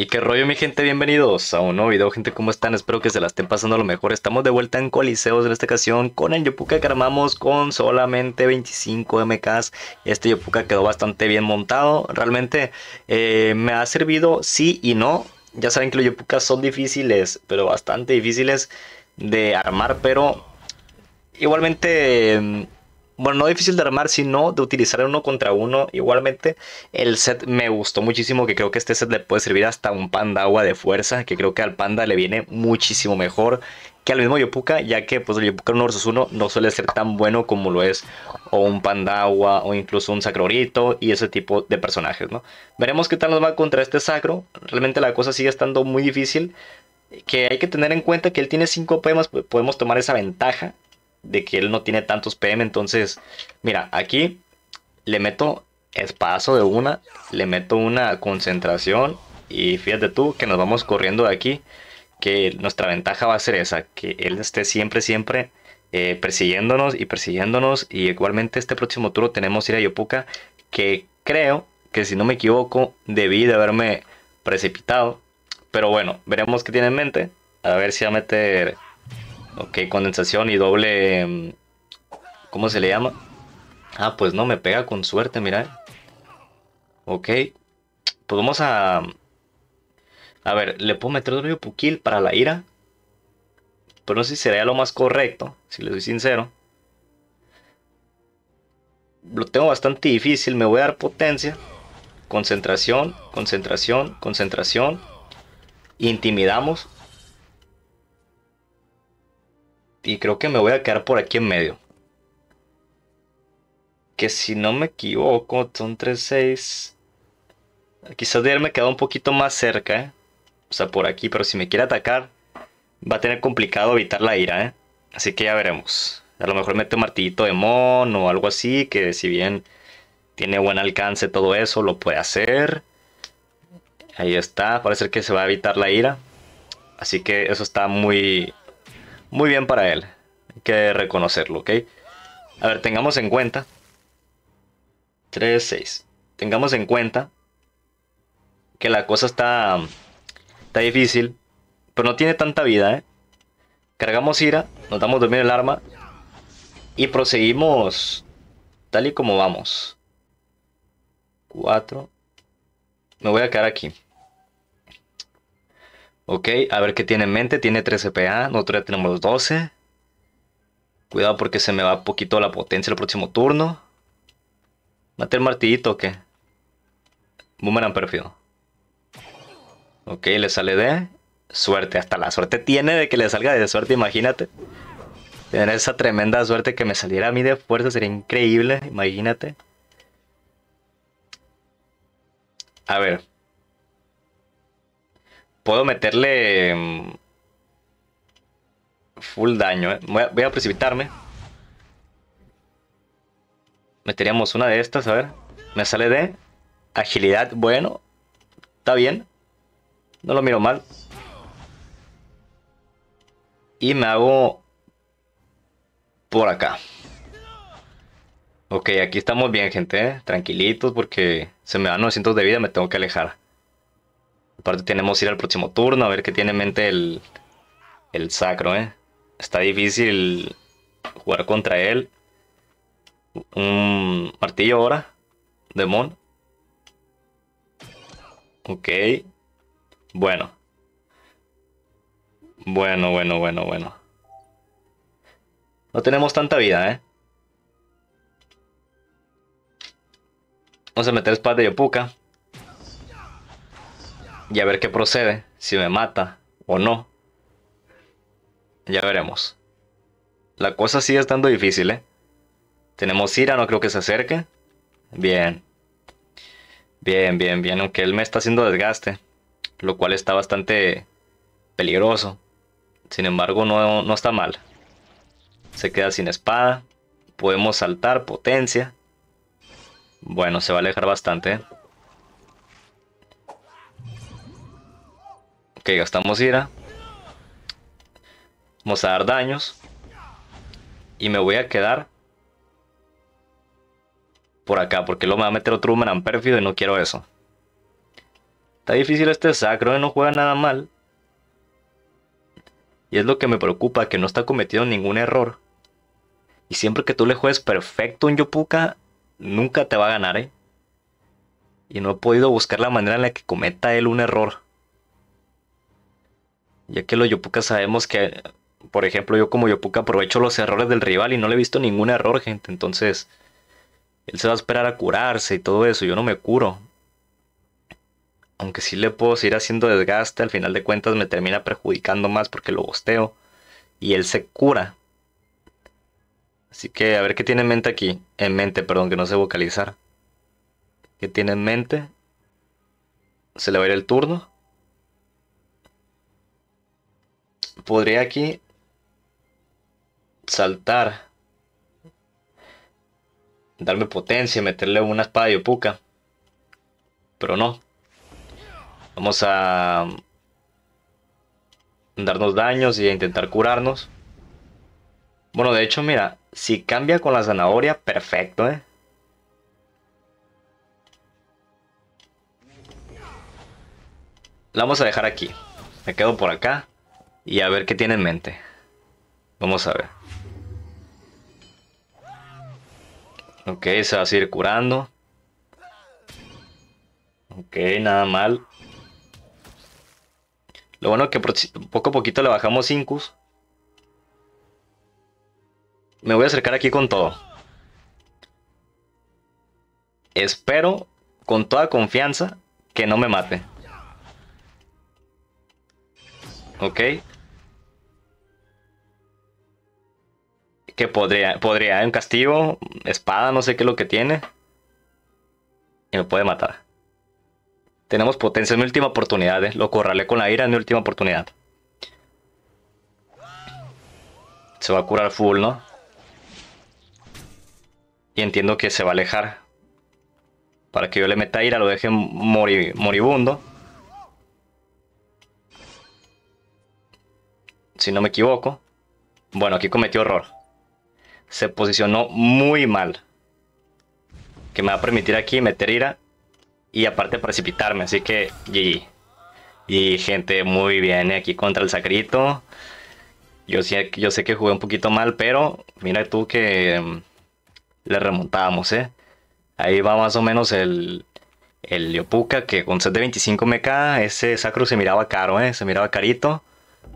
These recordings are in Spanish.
Y qué rollo mi gente, bienvenidos a un nuevo video gente, ¿cómo están? Espero que se la estén pasando lo mejor Estamos de vuelta en Coliseos en esta ocasión con el Yopuka que armamos con solamente 25 MKs Este Yopuka quedó bastante bien montado, realmente eh, me ha servido sí y no Ya saben que los Yopukas son difíciles, pero bastante difíciles de armar, pero igualmente bueno, no difícil de armar, sino de utilizar uno contra uno. Igualmente, el set me gustó muchísimo, que creo que este set le puede servir hasta un panda agua de fuerza, que creo que al panda le viene muchísimo mejor que al mismo Yopuka, ya que pues el Yopuka 1 vs 1 no suele ser tan bueno como lo es o un agua o incluso un Sacrorito y ese tipo de personajes, ¿no? Veremos qué tal nos va contra este Sacro. Realmente la cosa sigue estando muy difícil, que hay que tener en cuenta que él tiene 5 poemas, podemos tomar esa ventaja de que él no tiene tantos PM. Entonces, mira, aquí le meto espacio de una, le meto una concentración y fíjate tú que nos vamos corriendo de aquí, que nuestra ventaja va a ser esa, que él esté siempre, siempre eh, persiguiéndonos y persiguiéndonos. Y igualmente este próximo turno tenemos ir a Yopuka, que creo que si no me equivoco debí de haberme precipitado. Pero bueno, veremos qué tiene en mente. A ver si va a meter Ok, condensación y doble... Mm, ¿Cómo se le llama? Ah, pues no, me pega con suerte, mira. Ok. Pues vamos a... A ver, le puedo meter doble puquil para la ira. Pero no sé si sería lo más correcto, si le soy sincero. Lo tengo bastante difícil, me voy a dar potencia. Concentración, concentración, concentración. Intimidamos. Y creo que me voy a quedar por aquí en medio. Que si no me equivoco, son 3-6. Quizás de haberme quedado un poquito más cerca, ¿eh? O sea, por aquí, pero si me quiere atacar, va a tener complicado evitar la ira, ¿eh? Así que ya veremos. A lo mejor mete un martillito de mono o algo así, que si bien tiene buen alcance todo eso, lo puede hacer. Ahí está, parece que se va a evitar la ira. Así que eso está muy, muy bien para él. Hay que reconocerlo, ¿ok? A ver, tengamos en cuenta. 3, 6. Tengamos en cuenta que la cosa está, está difícil, pero no tiene tanta vida, ¿eh? Cargamos ira, nos damos dormir el arma y proseguimos tal y como vamos. 4. Me voy a quedar aquí. Ok, a ver qué tiene en mente. Tiene 13 PA, nosotros ya tenemos 12. Cuidado porque se me va poquito la potencia el próximo turno. Mate el martillito o qué? Boomerang perfil. Ok, le sale de suerte. Hasta la suerte tiene de que le salga de suerte, imagínate. Tener esa tremenda suerte que me saliera a mí de fuerza sería increíble, imagínate. A ver, puedo meterle mm, full daño. ¿eh? Voy, a, precipitarme. Meteríamos una de estas, a ver. Me sale de agilidad, bueno. Está bien. No lo miro mal. Y me hago por acá. Ok, aquí estamos bien, gente. Eh. Tranquilitos porque se me van 900 de vida, me tengo que alejar. Aparte tenemos que ir al próximo turno a ver qué tiene en mente el, sacro, ¿eh? Está difícil jugar contra él. Un martillo ahora. Demon. Ok. Bueno. Bueno, bueno, bueno, bueno. No tenemos tanta vida, ¿eh? Vamos a meter espada de Yopuka y a ver qué procede, si me mata o no. Ya veremos. La cosa sigue estando difícil, ¿eh? Tenemos ira, no creo que se acerque. Bien. Bien, bien, bien. Aunque él me está haciendo desgaste. Lo cual está bastante peligroso. Sin embargo, no, no está mal. Se queda sin espada. Podemos saltar, potencia. Bueno, se va a alejar bastante, ¿eh? Ok, gastamos ira. Vamos a dar daños. Y me voy a quedar por acá, porque lo me va a meter otro humanan pérfido y no quiero eso. Está difícil este sacro, ¿eh? no juega nada mal. Y es lo que me preocupa, que no está cometiendo ningún error. Y siempre que tú le juegues perfecto un Yopuka, nunca te va a ganar, ¿eh? Y no he podido buscar la manera en la que cometa él un error ya que los Yopuka sabemos que, por ejemplo, yo como Yopuka aprovecho los errores del rival y no le he visto ningún error, gente, entonces él se va a esperar a curarse y todo eso, yo no me curo. Aunque sí le puedo seguir haciendo desgaste, al final de cuentas me termina perjudicando más porque lo bosteo y él se cura. Así que a ver qué tiene en mente aquí. En mente, perdón, que no sé vocalizar. ¿Qué tiene en mente? Se le va a ir el turno. podría aquí saltar, darme potencia, meterle una espada y opuca, Pero no. Vamos a darnos daños y a intentar curarnos. Bueno, de hecho, mira, si cambia con la zanahoria, perfecto, ¿eh? La vamos a dejar aquí. Me quedo por acá y a ver qué tiene en mente. Vamos a ver. Ok, se va a seguir curando. Ok, nada mal. Lo bueno es que poco a poquito le bajamos Incus. Me voy a acercar aquí con todo. Espero, con toda confianza, que no me mate. Ok. que podría, podría un castigo, espada, no sé qué es lo que tiene. Y me puede matar. Tenemos potencia, en mi última oportunidad, eh. Lo corralé con la ira, en mi última oportunidad. Se va a curar full, ¿no? Y entiendo que se va a alejar. Para que yo le meta ira, lo deje moribundo. Si no me equivoco. Bueno, aquí cometió error se posicionó muy mal. Que me va a permitir aquí meter ira. Y aparte precipitarme, así que Y gente, muy bien, aquí contra el sacrito. Yo sé, yo sé que jugué un poquito mal, pero mira tú que mm, le remontamos ¿eh? Ahí va más o menos el, el Yopuka, que con set de 25 MK, ese sacro se miraba caro, ¿eh? Se miraba carito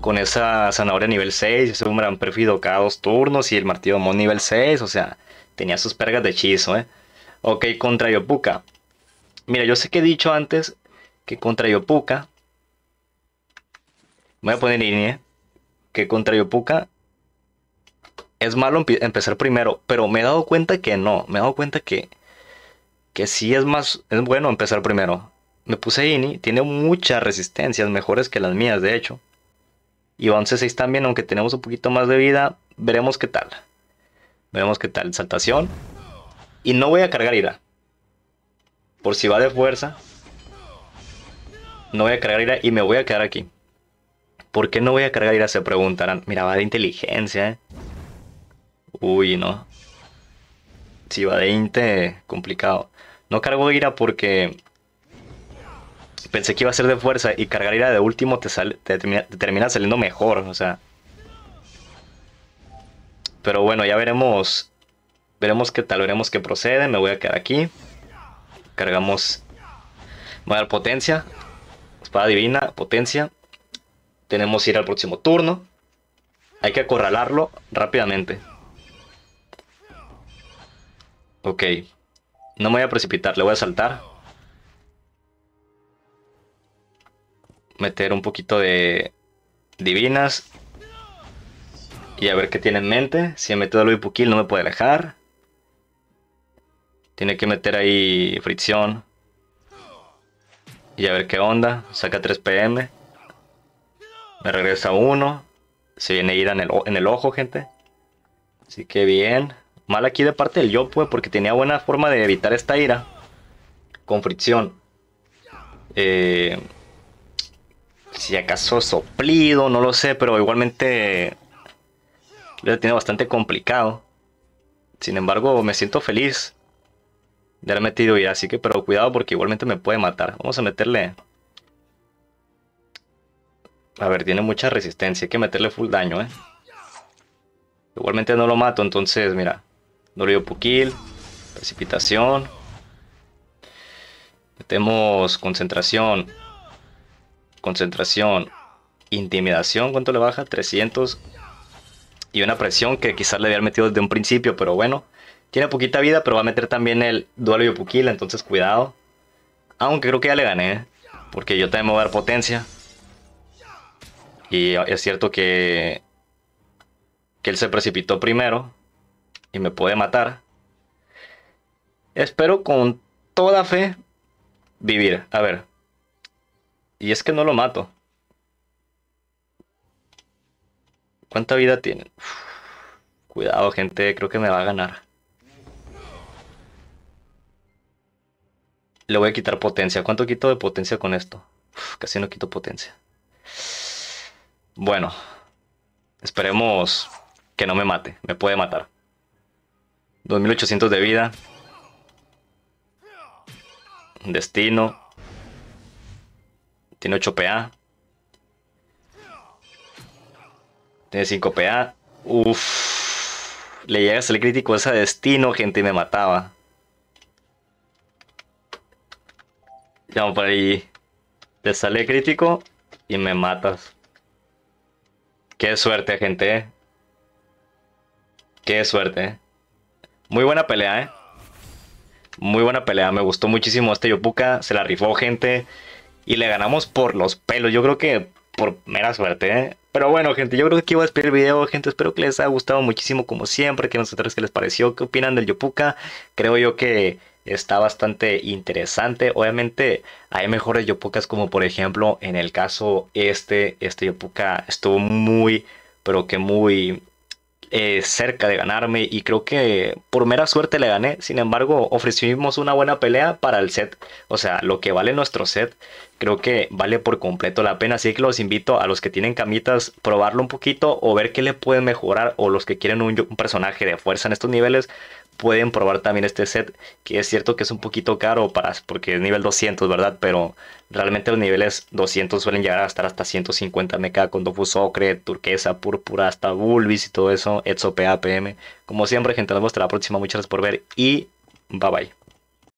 con esa zanahoria nivel 6, ese un gran cada dos turnos y el martillo mon nivel 6, o sea, tenía sus pergas de hechizo, ¿eh? Ok, contra Yopuka. Mira, yo sé que he dicho antes que contra Yopuka... voy a poner en línea. Que contra Yopuka es malo empezar primero, pero me he dado cuenta que no, me he dado cuenta que que sí es más es bueno empezar primero. Me puse Ini, tiene muchas resistencias mejores que las mías de hecho. Y 11-6 también, aunque tenemos un poquito más de vida. Veremos qué tal. Veremos qué tal. Saltación. Y no voy a cargar ira. Por si va de fuerza. No voy a cargar ira y me voy a quedar aquí. ¿Por qué no voy a cargar ira? Se preguntarán. Mira, va de inteligencia, ¿eh? Uy, no. Si va de inte, complicado. No cargo ira porque pensé que iba a ser de fuerza y cargar ira de último te, sale, termina, saliendo mejor, o sea. Pero bueno, ya veremos. Veremos qué tal, veremos qué procede. Me voy a quedar aquí. Cargamos. voy a dar potencia. Espada divina, potencia. Tenemos que ir al próximo turno. Hay que acorralarlo rápidamente. Ok. No me voy a precipitar, le voy a saltar. meter un poquito de divinas y a ver qué tiene en mente. Si he metido no me puede dejar. Tiene que meter ahí fricción. Y a ver qué onda. Saca 3 PM. Me regresa uno Se viene ira en el, ojo, gente. Así que bien. Mal aquí de parte del pues porque tenía buena forma de evitar esta ira. Con fricción. Eh, si acaso soplido, no lo sé, pero igualmente lo tiene bastante complicado. Sin embargo, me siento feliz de haber metido ya, así que, pero cuidado porque igualmente me puede matar. Vamos a meterle... A ver, tiene mucha resistencia, hay que meterle full daño, eh. Igualmente no lo mato, entonces, mira. norio Pukil, Precipitación. Metemos Concentración concentración, intimidación, ¿cuánto le baja? 300. Y una presión que quizás le había metido desde un principio, pero bueno. Tiene poquita vida, pero va a meter también el duelo Yopukila, entonces cuidado. Aunque creo que ya le gané, ¿eh? porque yo también voy a dar potencia. Y es cierto que, que él se precipitó primero y me puede matar. Espero con toda fe vivir. A ver, y es que no lo mato. ¿Cuánta vida tiene? Cuidado, gente. Creo que me va a ganar. Le voy a quitar potencia. ¿Cuánto quito de potencia con esto? casi no quito potencia. Bueno. Esperemos que no me mate. Me puede matar. 2800 de vida. Destino. Tiene 8 PA. Tiene 5 PA. Uff. Le llegas el crítico ese destino, gente, y me mataba. Ya vamos por ahí. Te sale crítico y me matas. Qué suerte, gente. Eh. Qué suerte. Eh. Muy buena pelea, eh. Muy buena pelea. Me gustó muchísimo este Yopuka. Se la rifó, gente. Y le ganamos por los pelos. Yo creo que por mera suerte, ¿eh? Pero bueno, gente, yo creo que aquí voy a despedir el video, gente. Espero que les haya gustado muchísimo, como siempre. Que nosotros qué les pareció, qué opinan del Yopuka. Creo yo que está bastante interesante. Obviamente, hay mejores Yopukas, como por ejemplo, en el caso este, este Yopuka estuvo muy, pero que muy eh, cerca de ganarme y creo que por mera suerte le gané. Sin embargo, ofrecimos una buena pelea para el set. O sea, lo que vale nuestro set, creo que vale por completo la pena. Así que los invito a los que tienen camitas, probarlo un poquito o ver qué le pueden mejorar. O los que quieren un personaje de fuerza en estos niveles, pueden probar también este set, que es cierto que es un poquito caro para, porque es nivel 200, ¿verdad? Pero realmente los niveles 200 suelen llegar a estar hasta 150 mecha con Dofu Socre, Turquesa, Púrpura, hasta Bulbis y todo eso, Etsope, PM. Como siempre, gente, nos vemos hasta la próxima, muchas gracias por ver y bye bye.